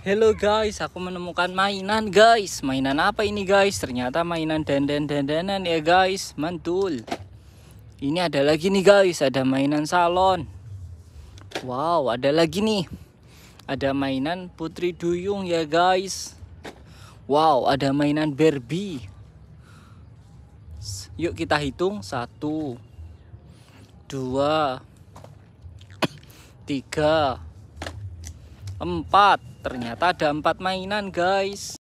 Hello guys, aku menemukan mainan guys. Mainan apa ini guys? Ternyata mainan dandan dandanan ya guys, mantul. Ini ada lagi nih guys, ada mainan salon. Wow, ada lagi nih. Ada mainan putri duyung ya guys. Wow, ada mainan Barbie. Yuk kita hitung satu, dua, tiga, empat. Ternyata ada empat mainan guys